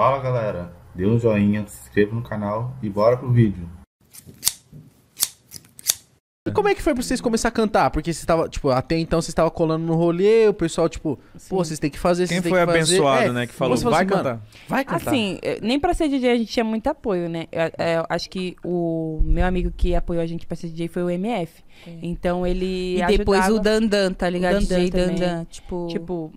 Fala galera, dê um joinha, se inscreva no canal e bora pro vídeo. E como é que foi pra vocês começar a cantar? Porque vocês tava, tipo, até então vocês estavam colando no rolê, o pessoal, tipo, Sim. pô, vocês têm que fazer, Quem que fazer. Quem foi abençoado, é, né, que falou, vai assim, cantar. Vai cantar. Assim, é, nem pra ser DJ a gente tinha muito apoio, né? Eu, é, eu acho que o meu amigo que apoiou a gente pra ser DJ foi o MF. É. Então ele E depois o Dandan, tá ligado? O Dandan DJ Dandan, tipo... Tipo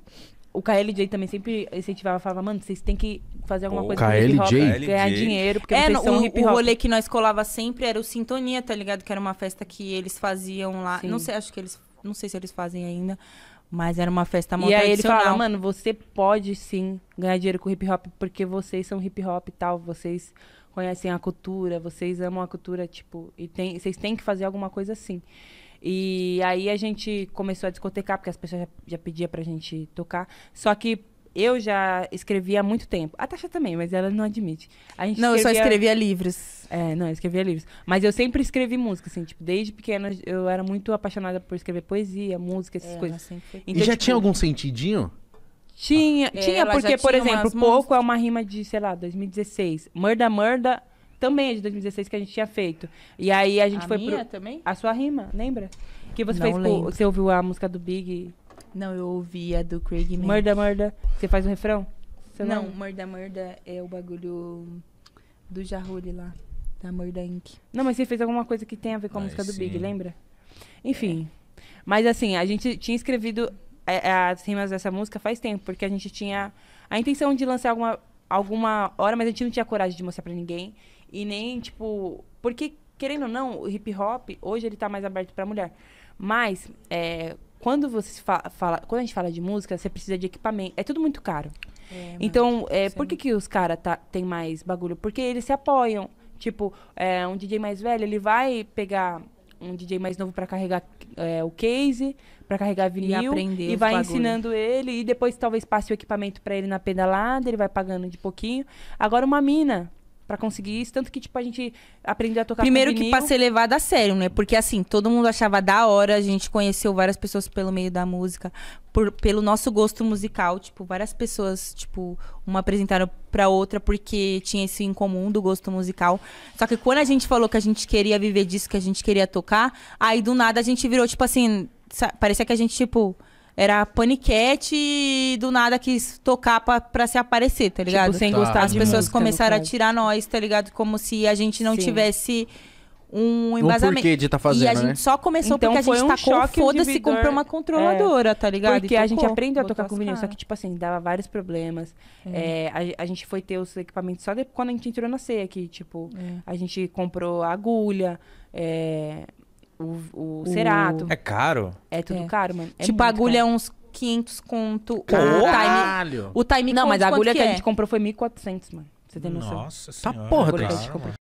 o KLJ também sempre incentivava, falava, mano, vocês têm que fazer alguma coisa KLJ. com hip hop, ganhar dinheiro, porque é, vocês são o, hip hop. O rolê que nós colava sempre era o Sintonia, tá ligado? Que era uma festa que eles faziam lá. Sim. Não sei, acho que eles, não sei se eles fazem ainda, mas era uma festa muito E aí ele falava, mano, você pode sim ganhar dinheiro com hip hop, porque vocês são hip hop e tal, vocês conhecem a cultura, vocês amam a cultura, tipo, e tem, vocês têm que fazer alguma coisa assim. E aí a gente começou a discotecar, porque as pessoas já, já pediam pra gente tocar. Só que eu já escrevia há muito tempo. A Tasha também, mas ela não admite. A gente não, escrevia... eu só escrevia livros. É, não, eu escrevia livros. Mas eu sempre escrevi música, assim, tipo, desde pequena eu era muito apaixonada por escrever poesia, música, essas é, coisas. Então, e já tipo, tinha algum sentidinho? Tinha, é, tinha porque, por exemplo, Pouco é músicas. é uma rima de, sei lá, 2016. Murda, Murda também é de 2016 que a gente tinha feito. E aí a gente a foi minha pro... também? A sua rima, lembra? Que você Não fez, lembro. você ouviu a música do Big? Não, eu ouvi a do Craig May. Murda, murda. Você faz o refrão? Você não, murda, murda é o bagulho do Jarulli lá, da Murda Inc. Não, mas você fez alguma coisa que tem a ver com a Ai, música do sim. Big, lembra? Enfim. É. Mas assim, a gente tinha escrevido é, é, as rimas dessa música faz tempo, porque a gente tinha a intenção de lançar alguma alguma hora, mas a gente não tinha coragem de mostrar para ninguém. E nem, tipo. Porque, querendo ou não, o hip hop, hoje ele tá mais aberto pra mulher. Mas, é, quando você fala, fala, Quando a gente fala de música, você precisa de equipamento. É tudo muito caro. É, então, é, por que, que os caras tá, tem mais bagulho? Porque eles se apoiam. Tipo, é, um DJ mais velho, ele vai pegar um DJ mais novo para carregar é, o case, para carregar vinil e, e vai ensinando ele e depois talvez passe o equipamento para ele na pedalada, ele vai pagando de pouquinho. Agora uma mina para conseguir isso. Tanto que, tipo, a gente aprendeu a tocar Primeiro que pra ser levado a sério, né? Porque, assim, todo mundo achava da hora. A gente conheceu várias pessoas pelo meio da música. Por, pelo nosso gosto musical, tipo, várias pessoas, tipo, uma apresentaram pra outra porque tinha isso em comum do gosto musical. Só que quando a gente falou que a gente queria viver disso, que a gente queria tocar, aí do nada a gente virou, tipo assim, parecia que a gente, tipo era paniquete e do nada quis tocar pra, pra se aparecer, tá tipo, ligado? Tipo, sem tá. gostar As pessoas música, começaram a tirar nós, tá ligado? Como se a gente não Sim. tivesse um embasamento. Um porquê de tá fazendo, e a gente né? só começou então, é. tá porque a gente um tacou, foda-se, comprou uma controladora, é, tá ligado? Porque a gente aprendeu a tocar com vinil, só que, tipo assim, dava vários problemas. É. É, a, a, gente foi ter os equipamentos só depois quando a gente entrou na ceia, que, tipo, é. a gente comprou a agulha, é, o, o Cerato. É caro? É tudo É. caro, mano. É tipo, a muito agulha é uns 500 conto. O time, o time Não, mas a agulha que, a é? gente comprou foi 1.400, mano. Você tem noção? Nossa tá senhora. Tá porra, Três.